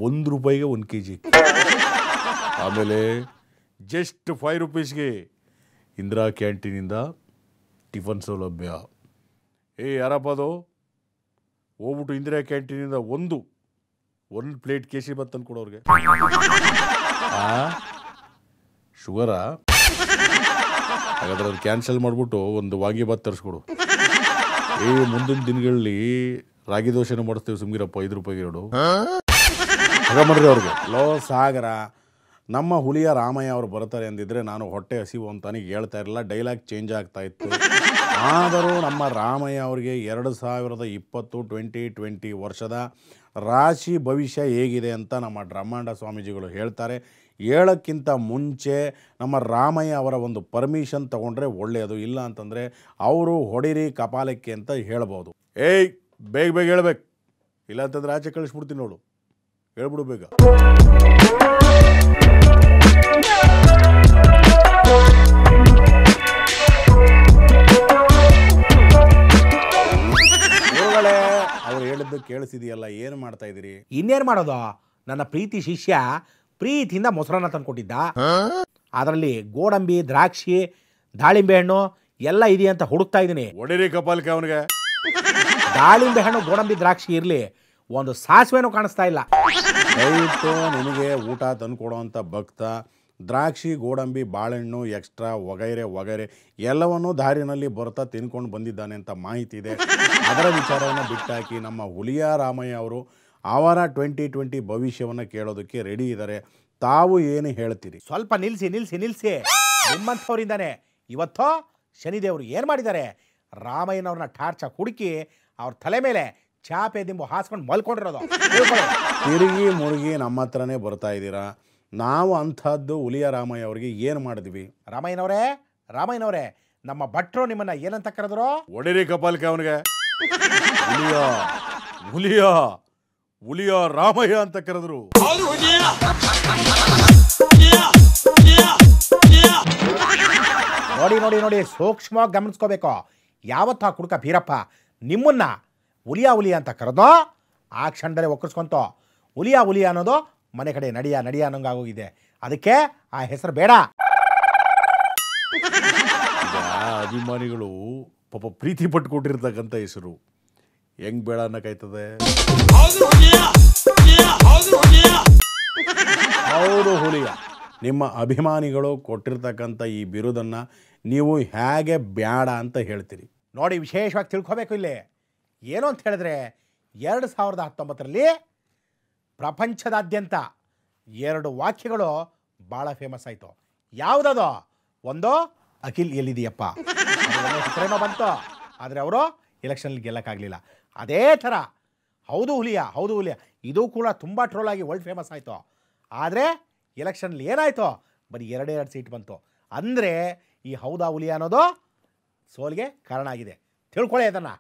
ಒಂದು ರೂಪಾಯಿಗೆ ಒಂದು ಕೆ ಜಿ ಆಮೇಲೆ ಜಸ್ಟ್ ಫೈವ್ ರುಪೀಸ್ಗೆ ಇಂದಿರಾ ಕ್ಯಾಂಟೀನಿಂದ ಟಿಫನ್ ಸೌಲಭ್ಯ ಏ ಯಾರಪ್ಪ ಅದು ಹೋಗ್ಬಿಟ್ಟು ಇಂದಿರಾ ಕ್ಯಾಂಟೀನಿಂದ ಒಂದು ಒಂದು ಪ್ಲೇಟ್ ಕೇಶಿ ಭಾತ್ ತಂದು ಕೊಡೋ ಅವ್ರಿಗೆ ಶುಗರಾ ಹಾಗಾದ್ರೆ ಅದು ಕ್ಯಾನ್ಸಲ್ ಮಾಡಿಬಿಟ್ಟು ಒಂದು ವಾಗಿ ಭಾತ್ ತರಿಸ್ಕೊಡು ಏ ಮುಂದಿನ ದಿನಗಳಲ್ಲಿ ರಾಗಿ ದೋಸೆನ ಮಾಡಿಸ್ತೀವಿ ಸುಮ್ಗಿರಪ್ಪ ಐದು ರೂಪಾಯಿಗೆ ಎರಡು ಮಾಡ್ರಿ ಅವ್ರಿಗೆ ಲೋ ಸಾಗರ ನಮ್ಮ ಹುಲಿಯ ರಾಮಯ್ಯ ಅವರು ಬರ್ತಾರೆ ಅಂದಿದ್ರೆ ನಾನು ಹೊಟ್ಟೆ ಹಸಿವು ಅಂತನಿಗೆ ಹೇಳ್ತಾ ಇರಲಿಲ್ಲ ಡೈಲಾಗ್ ಚೇಂಜ್ ಆಗ್ತಾ ಇತ್ತು ಆದರೂ ನಮ್ಮ ರಾಮಯ್ಯ ಅವರಿಗೆ ಎರಡು ಸಾವಿರದ ಇಪ್ಪತ್ತು ಟ್ವೆಂಟಿ ಟ್ವೆಂಟಿ ವರ್ಷದ ರಾಶಿ ಭವಿಷ್ಯ ಹೇಗಿದೆ ಅಂತ ನಮ್ಮ ಬ್ರಹ್ಮಾಂಡ ಸ್ವಾಮೀಜಿಗಳು ಹೇಳ್ತಾರೆ ಹೇಳೋಕ್ಕಿಂತ ಮುಂಚೆ ನಮ್ಮ ರಾಮಯ್ಯ ಅವರ ಒಂದು ಪರ್ಮಿಷನ್ ತಗೊಂಡ್ರೆ ಒಳ್ಳೆಯದು ಇಲ್ಲ ಅಂತಂದರೆ ಅವರು ಹೊಡಿರಿ ಕಪಾಲಕ್ಕೆ ಅಂತ ಹೇಳ್ಬೋದು ಏಯ್ ಬೇಗ ಬೇಗ ಹೇಳ್ಬೇಕು ಇಲ್ಲ ಅಂತಂದ್ರೆ ಆಚೆ ಕಳಿಸ್ಬಿಡ್ತೀನಿ ನೋಡು ಹೇಳ್ಬಿಡು ಬೇಗ ಅವ್ರು ಹೇಳಿದ್ದು ಕೇಳಿಸಿದೆಯಲ್ಲ ಮಾಡ್ತಾ ಇದ್ದೀರಿ ಮಾಡೋದು ನನ್ನ ಪ್ರೀತಿ ಶಿಷ್ಯ ಪ್ರೀತಿಯಿಂದ ಮೊಸರನ್ನ ತಂದ್ಕೊಟ್ಟಿದ್ದ ಅದರಲ್ಲಿ ಗೋಡಂಬಿ ದ್ರಾಕ್ಷಿ ದಾಳಿಂಬೆ ಹಣ್ಣು ಎಲ್ಲ ಇದೆಯಂತ ಹುಡುಕ್ತಾ ಇದ್ದೀನಿ ಒಡೀರಿ ಕಪಾಲಕ ಅವನಿಗೆ ದಾಳಿಂಬೆ ಹಣ್ಣು ಗೋಡಂಬಿ ದ್ರಾಕ್ಷಿ ಇರಲಿ ಒಂದು ಸಾಸಿವೆನೂ ಕಾಣಿಸ್ತಾ ಇಲ್ಲ ದಯವಿಟ್ಟು ನಿಮಗೆ ಊಟ ತಂದುಕೊಡೋ ಅಂತ ಭಕ್ತ ದ್ರಾಕ್ಷಿ ಗೋಡಂಬಿ ಬಾಳೆಹಣ್ಣು ಎಕ್ಸ್ಟ್ರಾ ಒಗೈರೆ ಒಗೈರೆ ಎಲ್ಲವನ್ನೂ ದಾರಿನಲ್ಲಿ ಬರ್ತಾ ತಿನ್ಕೊಂಡು ಬಂದಿದ್ದಾನೆ ಅಂತ ಮಾಹಿತಿ ಇದೆ ಅದರ ವಿಚಾರವನ್ನು ಬಿಟ್ಟಾಕಿ ನಮ್ಮ ಹುಲಿಯಾ ರಾಮಯ್ಯ ಅವರು ಅವರ ಟ್ವೆಂಟಿ ಟ್ವೆಂಟಿ ಭವಿಷ್ಯವನ್ನು ಕೇಳೋದಕ್ಕೆ ರೆಡಿ ಇದ್ದಾರೆ ತಾವು ಏನು ಹೇಳ್ತೀರಿ ಸ್ವಲ್ಪ ನಿಲ್ಲಿಸಿ ನಿಲ್ಲಿಸಿ ನಿಲ್ಲಿಸಿ ನಿಮ್ಮಂಥವ್ರಿಂದಾನೆ ಇವತ್ತೋ ಶನಿದೇವರು ಏನು ಮಾಡಿದ್ದಾರೆ ರಾಮಯ್ಯನವ್ರನ್ನ ಟಾರ್ಚ ಹುಡುಕಿ ಅವ್ರ ತಲೆ ಮೇಲೆ ಚಾಪೆ ದಿಂಬು ಹಾಸ್ಕೊಂಡು ಮಲ್ಕೊಂಡಿರೋದು ತಿರುಗಿ ಮುಳುಗಿ ನಮ್ಮ ಹತ್ರನೇ ಬರ್ತಾ ಇದ್ದೀರಾ ನಾವು ಅಂಥದ್ದು ಹುಲಿಯ ರಾಮಯ್ಯ ಅವರಿಗೆ ಏನು ಮಾಡಿದ್ವಿ ರಾಮಯ್ಯನವರೇ ರಾಮಯ್ಯನವರೇ ನಮ್ಮ ಭಟ್ರು ನಿಮ್ಮನ್ನ ಏನಂತ ಕರೆದ್ರು ಒಡಿರಿ ಕಪಾಲ್ಕೆ ಅವನಿಗೆ ಹುಲಿಯೋ ಹುಲಿಯೋ ಹುಲಿಯ ರಾಮಯ್ಯ ಅಂತ ಕರೆದ್ರು ನೋಡಿ ನೋಡಿ ನೋಡಿ ಸೂಕ್ಷ್ಮವಾಗಿ ಗಮನಿಸ್ಕೋಬೇಕು ಯಾವತ್ತ ಕುಡ್ಕ ಭೀರಪ್ಪ ನಿಮ್ಮನ್ನ ಹುಲಿಯ ಹುಲಿಯ ಅಂತ ಕರೆದೋ ಆ ಕ್ಷಣದಲ್ಲಿ ಒಕ್ಕರ್ಸ್ಕೊಂತೋ ಹುಲಿಯ ಹುಲಿಯ ಅನ್ನೋದು ಮನೆ ಕಡೆ ನಡಿಯ ನಡಿಯ ಅನ್ನೋಂಗಾಗೋಗಿದೆ ಅದಕ್ಕೆ ಆ ಹೆಸರು ಬೇಡ ಅಭಿಮಾನಿಗಳು ಪಾಪ ಪ್ರೀತಿ ಪಟ್ಟುಕೊಂಡಿರ್ತಕ್ಕಂಥ ಹೆಸರು ಹೆಂಗ್ ಬೇಡ ಅನ್ನಕಾಯ್ತದೆ ಹೌದು ಹುಲಿಯ ನಿಮ್ಮ ಅಭಿಮಾನಿಗಳು ಕೊಟ್ಟಿರ್ತಕ್ಕಂಥ ಈ ಬಿರುದನ್ನು ನೀವು ಹೇಗೆ ಬೇಡ ಅಂತ ಹೇಳ್ತೀರಿ ನೋಡಿ ವಿಶೇಷವಾಗಿ ತಿಳ್ಕೊಬೇಕು ಇಲ್ಲಿ ಏನು ಅಂತ ಹೇಳಿದ್ರೆ ಎರಡು ಸಾವಿರದ ಹತ್ತೊಂಬತ್ತರಲ್ಲಿ ಪ್ರಪಂಚದಾದ್ಯಂತ ಎರಡು ವಾಕ್ಯಗಳು ಭಾಳ ಫೇಮಸ್ ಆಯಿತು ಯಾವುದದು ಒಂದು ಅಖಿಲ್ ಎಲ್ಲಿದೆಯಪ್ಪ ಬಂತು ಆದರೆ ಅವರು ಎಲೆಕ್ಷನಲ್ಲಿ ಗೆಲ್ಲಕ್ಕಾಗಲಿಲ್ಲ ಅದೇ ಥರ ಹೌದು ಹುಲಿಯ ಹೌದು ಹುಲಿಯ ಇದು ಕೂಡ ತುಂಬ ಟ್ರೋಲ್ ಆಗಿ ವರ್ಲ್ಡ್ ಫೇಮಸ್ ಆಯಿತು ಆದರೆ ಎಲೆಕ್ಷನಲ್ಲಿ ಏನಾಯಿತು ಬರೀ ಎರಡು ಎರಡು ಸೀಟ್ ಬಂತು ಅಂದರೆ ಈ ಹೌದಾ ಹುಲಿಯ ಅನ್ನೋದು ಸೋಲ್ಗೆ ಕಾರಣ ಆಗಿದೆ ತಿಳ್ಕೊಳ್ಳಿ ಅದನ್ನು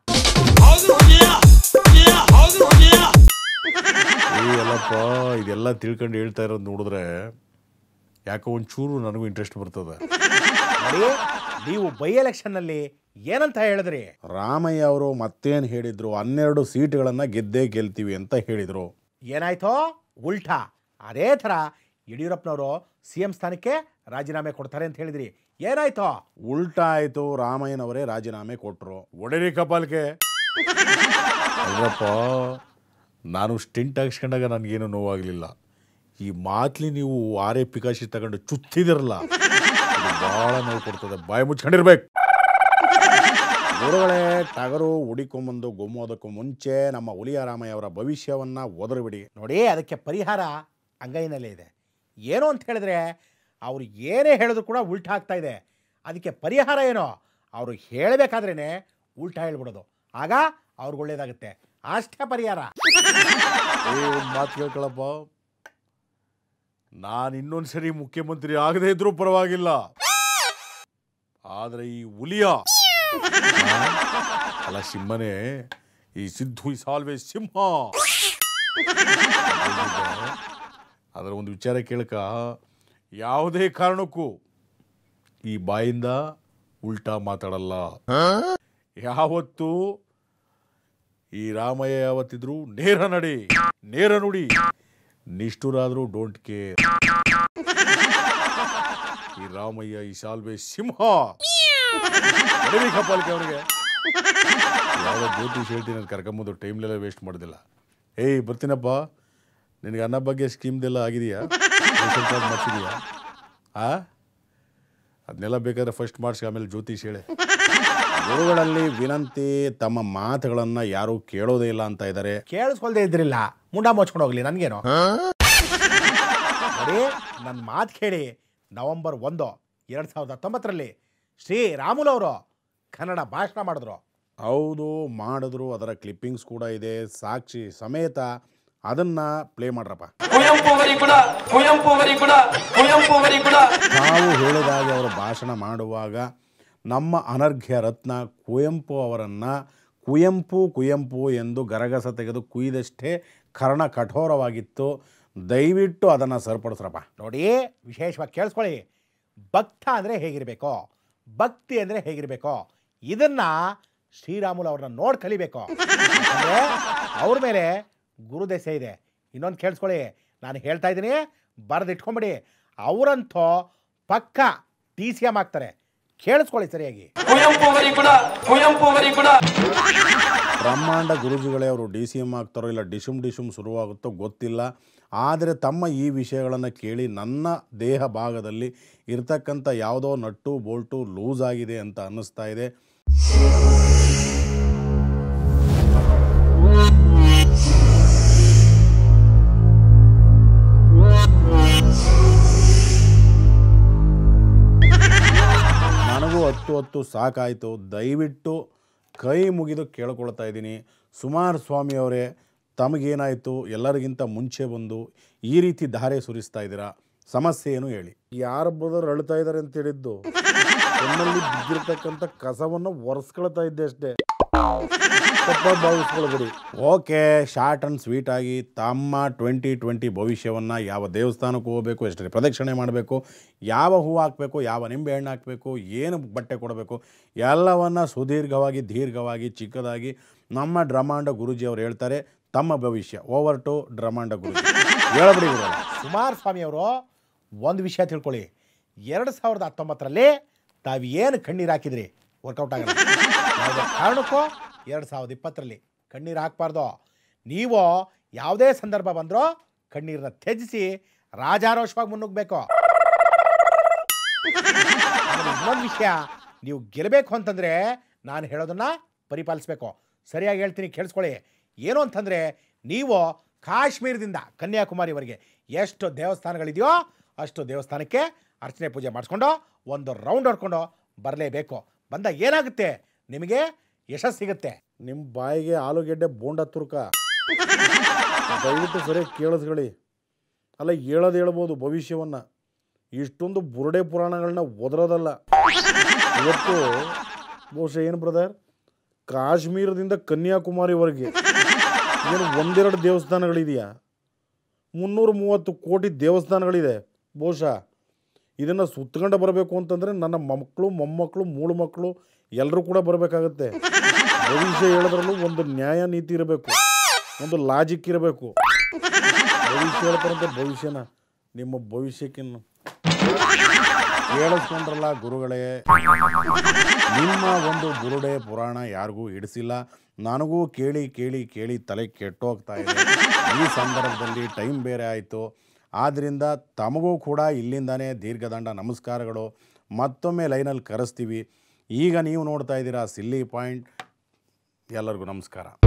ಇದೆಲ್ಲ ತಿಳ್ಕೊಂಡು ಹೇಳ್ತಾ ಇರೋದು ನೋಡಿದ್ರೆ ಯಾಕೋ ಒಂಚೂರು ನನಗೂ ಇಂಟ್ರೆಸ್ಟ್ ಬರ್ತದೆ ನೀವು ಬೈ ಎಲೆಕ್ಷನ್ನಲ್ಲಿ ಏನಂತ ಹೇಳಿದ್ರಿ ರಾಮಯ್ಯ ಅವರು ಮತ್ತೇನು ಹೇಳಿದ್ರು ಹನ್ನೆರಡು ಸೀಟ್ಗಳನ್ನ ಗೆದ್ದೇ ಗೆಲ್ತೀವಿ ಅಂತ ಹೇಳಿದ್ರು ಏನಾಯ್ತೋ ಉಲ್ಟಾ ಅದೇ ಥರ ಯಡಿಯೂರಪ್ಪನವರು ಸಿ ಸ್ಥಾನಕ್ಕೆ ರಾಜೀನಾಮೆ ಕೊಡ್ತಾರೆ ಅಂತ ಹೇಳಿದ್ರಿ ಏನಾಯ್ತೋ ಉಲ್ಟಾ ಆಯಿತು ರಾಮಯ್ಯನವರೇ ರಾಜೀನಾಮೆ ಕೊಟ್ಟರು ಒಡೆರಿ ಕಪಾಲ್ಗೆ ಅಲ್ಲಪ್ಪ ನಾನು ಸ್ಟಿಂಟ್ ಹಾಕ್ಸ್ಕೊಂಡಾಗ ನನಗೇನು ನೋವಾಗಲಿಲ್ಲ ಈ ಮಾತ್ಲಿ ನೀವು ಆರೆ ಪಿಕಾಶಿ ತಗೊಂಡು ಚುತ್ತಿದಿರಲ್ಲ ಭಾಳ ನೋವು ಕೊಡ್ತದೆ ಬಾಯಿ ಮುಚ್ಕೊಂಡಿರ್ಬೇಕು ಗುರುಗಳೇ ಟಗರು ಉಡಿಕೊಂಬಂದು ಗುಮ್ಮೋದಕ್ಕೂ ಮುಂಚೆ ನಮ್ಮ ಅವರ ಭವಿಷ್ಯವನ್ನು ಬಿಡಿ ನೋಡಿ ಅದಕ್ಕೆ ಪರಿಹಾರ ಅಂಗೈನಲ್ಲೇ ಇದೆ ಏನು ಅಂತ ಹೇಳಿದ್ರೆ ಅವರು ಏನೇ ಹೇಳಿದ್ರು ಕೂಡ ಉಲ್ಟಾ ಆಗ್ತಾ ಇದೆ ಅದಕ್ಕೆ ಪರಿಹಾರ ಏನೋ ಅವರು ಹೇಳಬೇಕಾದ್ರೇ ಉಲ್ಟಾ ಹೇಳ್ಬಿಡೋದು ಆಗ ಅವ್ರಿಗೆ ಒಳ್ಳೇದಾಗುತ್ತೆ ಅಷ್ಟೇ ಪರಿಹಾರ ಮಾತು ಕೇಳ್ಕೊಳ್ಳಪ್ಪ ನಾನು ಇನ್ನೊಂದು ಸರಿ ಮುಖ್ಯಮಂತ್ರಿ ಆಗದೇ ಇದ್ರೂ ಪರವಾಗಿಲ್ಲ ಆದರೆ ಈ ಹುಲಿಯ ಅಲ್ಲ ಸಿಂಹನೇ ಈ ಸಿದ್ಧು ಇಸ್ ಆಲ್ವೇಸ್ ಸಿಂಹ ಅದರ ಒಂದು ವಿಚಾರ ಕೇಳಕ ಯಾವುದೇ ಕಾರಣಕ್ಕೂ ಈ ಬಾಯಿಂದ ಉಲ್ಟಾ ಮಾತಾಡಲ್ಲ ಯಾವತ್ತು ಈ ರಾಮಯ್ಯ ಯಾವತ್ತಿದ್ರು ನೇರ ನಡಿ ನೇರ ನುಡಿ ನಿಷ್ಠುರಾದರೂ ಡೋಂಟ್ ಕೇರ್ ಈ ರಾಮಯ್ಯ ಈ ಶಾಲ್ವೆ ಸಿಂಹ ಕಪಾಲ್ಕೆ ಅವ್ರಿಗೆ ಯಾವುದೋ ಜ್ಯೋತಿಷ್ ಹೇಳ್ತೀನಿ ನಾನು ಕರ್ಕೊಂಬಂದು ಟೈಮ್ಲೆಲ್ಲ ವೇಸ್ಟ್ ಮಾಡೋದಿಲ್ಲ ಏಯ್ ಬರ್ತೀನಪ್ಪ ನಿನಗೆ ಅನ್ನ ಬಗ್ಗೆ ಸ್ಕೀಮ್ದೆಲ್ಲ ಆಗಿದೆಯಾ ಮಾಡ್ತಿದೀಯಾ ಆ ಅದನ್ನೆಲ್ಲ ಬೇಕಾದ್ರೆ ಫಸ್ಟ್ ಮಾಡಿಸಿ ಆಮೇಲೆ ಜ್ಯೋತಿಷ್ ಹೇಳೆ ಗುರುಗಳಲ್ಲಿ ವಿನಂತಿ ತಮ್ಮ ಮಾತುಗಳನ್ನು ಯಾರೂ ಕೇಳೋದೇ ಇಲ್ಲ ಅಂತ ಇದ್ದಾರೆ ಕೇಳಿಸ್ಕೊಳ್ದೇ ಇದ್ರಿಲ್ಲ ಮುಂಡ ಮುಚ್ಕೊಂಡು ಹೋಗ್ಲಿ ನನಗೇನು ಅದೇ ನನ್ನ ಮಾತು ಕೇಳಿ ನವೆಂಬರ್ ಒಂದು ಎರಡು ಸಾವಿರದ ಹತ್ತೊಂಬತ್ತರಲ್ಲಿ ಅವರು ಕನ್ನಡ ಭಾಷಣ ಮಾಡಿದ್ರು ಹೌದು ಮಾಡಿದ್ರು ಅದರ ಕ್ಲಿಪ್ಪಿಂಗ್ಸ್ ಕೂಡ ಇದೆ ಸಾಕ್ಷಿ ಸಮೇತ ಅದನ್ನ ಪ್ಲೇ ಮಾಡ್ರಪ್ಪ ನಾವು ಹೇಳಿದಾಗ ಅವರು ಭಾಷಣ ಮಾಡುವಾಗ ನಮ್ಮ ಅನರ್ಘ್ಯ ರತ್ನ ಕುವೆಂಪು ಅವರನ್ನು ಕುವೆಂಪು ಕುವೆಂಪು ಎಂದು ಗರಗಸ ತೆಗೆದು ಕುಯ್ದಷ್ಟೇ ಕರ್ಣ ಕಠೋರವಾಗಿತ್ತು ದಯವಿಟ್ಟು ಅದನ್ನು ಸರಿಪಡಿಸ್ರಪ್ಪ ನೋಡಿ ವಿಶೇಷವಾಗಿ ಕೇಳಿಸ್ಕೊಳ್ಳಿ ಭಕ್ತ ಅಂದರೆ ಹೇಗಿರಬೇಕು ಭಕ್ತಿ ಅಂದರೆ ಹೇಗಿರಬೇಕು ಇದನ್ನು ಶ್ರೀರಾಮುಲು ಅವ್ರನ್ನ ನೋಡಿ ಕಲಿಬೇಕು ಅವ್ರ ಮೇಲೆ ಗುರುದೆಸೆ ಇದೆ ಇನ್ನೊಂದು ಕೇಳಿಸ್ಕೊಳ್ಳಿ ನಾನು ಹೇಳ್ತಾ ಇದ್ದೀನಿ ಬರೆದು ಇಟ್ಕೊಂಬಿಡಿ ಅವರಂತೂ ಪಕ್ಕ ಟಿ ಸಿ ಎಮ್ ಆಗ್ತಾರೆ ಕೇಳಿಸ್ಕೊಳ್ಳಿ ಸರಿಯಾಗಿ ಕುವೆಂಪು ಕೂಡ ಕೂಡ ಬ್ರಹ್ಮಾಂಡ ಗುರುಜಿಗಳೇ ಅವರು ಡಿ ಸಿ ಎಮ್ ಆಗ್ತಾರೋ ಇಲ್ಲ ಡಿಶುಮ್ ಡಿಶುಮ್ ಶುರುವಾಗುತ್ತೋ ಗೊತ್ತಿಲ್ಲ ಆದರೆ ತಮ್ಮ ಈ ವಿಷಯಗಳನ್ನು ಕೇಳಿ ನನ್ನ ದೇಹ ಭಾಗದಲ್ಲಿ ಇರ್ತಕ್ಕಂಥ ಯಾವುದೋ ನಟ್ಟು ಬೋಲ್ಟು ಲೂಸ್ ಆಗಿದೆ ಅಂತ ಅನ್ನಿಸ್ತಾ ಇದೆ ನನಗೂ ಹತ್ತು ಹತ್ತು ಸಾಕಾಯಿತು ದಯವಿಟ್ಟು ಕೈ ಮುಗಿದು ಕೇಳ್ಕೊಳ್ತಾ ಇದ್ದೀನಿ ಸುಮಾರು ಸ್ವಾಮಿಯವರೇ ತಮಗೇನಾಯಿತು ಎಲ್ಲರಿಗಿಂತ ಮುಂಚೆ ಬಂದು ಈ ರೀತಿ ಧಾರೆ ಸುರಿಸ್ತಾ ಇದ್ದೀರಾ ಸಮಸ್ಯೆ ಏನು ಹೇಳಿ ಯಾರ ಬ್ರದರ್ ಅಳ್ತಾ ಇದ್ದಾರೆ ಅಂತ ಹೇಳಿದ್ದು ಬಿದ್ದಿರ್ತಕ್ಕಂಥ ಕಸವನ್ನು ಒರೆಸ್ಕೊಳ್ತಾ ಇದ್ದೆ ಅಷ್ಟೇ ಭಾವಿಸ್ಕೊಳ್ಬಿಡಿ ಓಕೆ ಶಾರ್ಟ್ ಅಂಡ್ ಸ್ವೀಟ್ ಆಗಿ ತಮ್ಮ ಟ್ವೆಂಟಿ ಟ್ವೆಂಟಿ ಭವಿಷ್ಯವನ್ನು ಯಾವ ದೇವಸ್ಥಾನಕ್ಕೂ ಹೋಗಬೇಕು ಎಷ್ಟು ಪ್ರದಕ್ಷಿಣೆ ಮಾಡಬೇಕು ಯಾವ ಹೂ ಹಾಕಬೇಕು ಯಾವ ನಿಂಬೆ ಹಣ್ಣು ಹಾಕಬೇಕು ಏನು ಬಟ್ಟೆ ಕೊಡಬೇಕು ಎಲ್ಲವನ್ನು ಸುದೀರ್ಘವಾಗಿ ದೀರ್ಘವಾಗಿ ಚಿಕ್ಕದಾಗಿ ನಮ್ಮ ಡ್ರಮಾಂಡ ಗುರುಜಿ ಅವರು ಹೇಳ್ತಾರೆ ತಮ್ಮ ಭವಿಷ್ಯ ಓವರ್ ಟು ಡ್ರಮಾಂಡ ಗುರುಜಿ ಕುಮಾರ ಸ್ವಾಮಿ ಅವರು ಒಂದು ವಿಷಯ ತಿಳ್ಕೊಳ್ಳಿ ಎರಡು ಸಾವಿರದ ಹತ್ತೊಂಬತ್ತರಲ್ಲಿ ತಾವು ಏನು ಕಣ್ಣೀರು ಹಾಕಿದ್ರಿ ವರ್ಕೌಟ್ ಆಗಿದೆ ಕಾರಣಕ್ಕೂ ಎರಡು ಸಾವಿರದ ಇಪ್ಪತ್ತರಲ್ಲಿ ಕಣ್ಣೀರು ಹಾಕ್ಬಾರ್ದು ನೀವು ಯಾವುದೇ ಸಂದರ್ಭ ಬಂದರೂ ಕಣ್ಣೀರನ್ನ ತ್ಯಜಿಸಿ ರಾಜಾರೋಷವಾಗಿ ಮುನ್ನುಗ್ಬೇಕು ಇನ್ನೊಂದು ವಿಷಯ ನೀವು ಗೆಲ್ಲಬೇಕು ಅಂತಂದರೆ ನಾನು ಹೇಳೋದನ್ನು ಪರಿಪಾಲಿಸಬೇಕು ಸರಿಯಾಗಿ ಹೇಳ್ತೀನಿ ಕೇಳಿಸ್ಕೊಳ್ಳಿ ಏನು ಅಂತಂದರೆ ನೀವು ಕಾಶ್ಮೀರದಿಂದ ಕನ್ಯಾಕುಮಾರಿವರೆಗೆ ಎಷ್ಟು ದೇವಸ್ಥಾನಗಳಿದೆಯೋ ಅಷ್ಟು ದೇವಸ್ಥಾನಕ್ಕೆ ಅರ್ಚನೆ ಪೂಜೆ ಮಾಡಿಸ್ಕೊಂಡು ಒಂದು ರೌಂಡ್ ಹೊಡ್ಕೊಂಡು ಬರಲೇಬೇಕು ಬಂದಾಗ ಏನಾಗುತ್ತೆ ನಿಮಗೆ ಯಶಸ್ ಸಿಗುತ್ತೆ ನಿಮ್ಮ ಬಾಯಿಗೆ ಆಲೂಗೆಡ್ಡೆ ಬೋಂಡ ತುರ್ಕ ದಯವಿಟ್ಟು ಸರಿಯಾಗಿ ಕೇಳಿಸ್ಕೊಳ್ಳಿ ಅಲ್ಲ ಹೇಳೋದು ಹೇಳ್ಬೋದು ಭವಿಷ್ಯವನ್ನು ಇಷ್ಟೊಂದು ಬುರುಡೆ ಪುರಾಣಗಳನ್ನ ಒದರೋದಲ್ಲ ಇವತ್ತು ಬಹುಶಃ ಏನು ಬ್ರದರ್ ಕಾಶ್ಮೀರದಿಂದ ಕನ್ಯಾಕುಮಾರಿವರೆಗೆ ಏನು ಒಂದೆರಡು ದೇವಸ್ಥಾನಗಳಿದೆಯಾ ಮುನ್ನೂರ ಮೂವತ್ತು ಕೋಟಿ ದೇವಸ್ಥಾನಗಳಿದೆ ಬಹುಶಃ ಇದನ್ನು ಸುತ್ತಕೊಂಡು ಬರಬೇಕು ಅಂತಂದರೆ ನನ್ನ ಮಕ್ಕಳು ಮೊಮ್ಮಕ್ಕಳು ಮೂಳು ಮಕ್ಕಳು ಎಲ್ಲರೂ ಕೂಡ ಬರಬೇಕಾಗತ್ತೆ ಭವಿಷ್ಯ ಹೇಳಿದ್ರಲ್ಲೂ ಒಂದು ನ್ಯಾಯ ನೀತಿ ಇರಬೇಕು ಒಂದು ಲಾಜಿಕ್ ಇರಬೇಕು ಭವಿಷ್ಯ ಹೇಳ್ತಾರಂತೆ ಭವಿಷ್ಯನ ನಿಮ್ಮ ಭವಿಷ್ಯಕ್ಕಿನ್ನು ಹೇಳಿಸ್ಕೊಂಡ್ರಲ್ಲ ಗುರುಗಳೇ ನಿಮ್ಮ ಒಂದು ಗುರುಡೆ ಪುರಾಣ ಯಾರಿಗೂ ಹಿಡಿಸಿಲ್ಲ ನನಗೂ ಕೇಳಿ ಕೇಳಿ ಕೇಳಿ ತಲೆ ಕೆಟ್ಟೋಗ್ತಾ ಇದೆ ಈ ಸಂದರ್ಭದಲ್ಲಿ ಟೈಮ್ ಬೇರೆ ಆಯಿತು ಆದ್ದರಿಂದ ತಮಗೂ ಕೂಡ ಇಲ್ಲಿಂದಾನೇ ದೀರ್ಘದಂಡ ನಮಸ್ಕಾರಗಳು ಮತ್ತೊಮ್ಮೆ ಲೈನಲ್ಲಿ ಕರೆಸ್ತೀವಿ ಈಗ ನೀವು ನೋಡ್ತಾ ಇದ್ದೀರಾ ಸಿಲ್ಲಿ ಪಾಯಿಂಟ್ ಎಲ್ಲರಿಗೂ ನಮಸ್ಕಾರ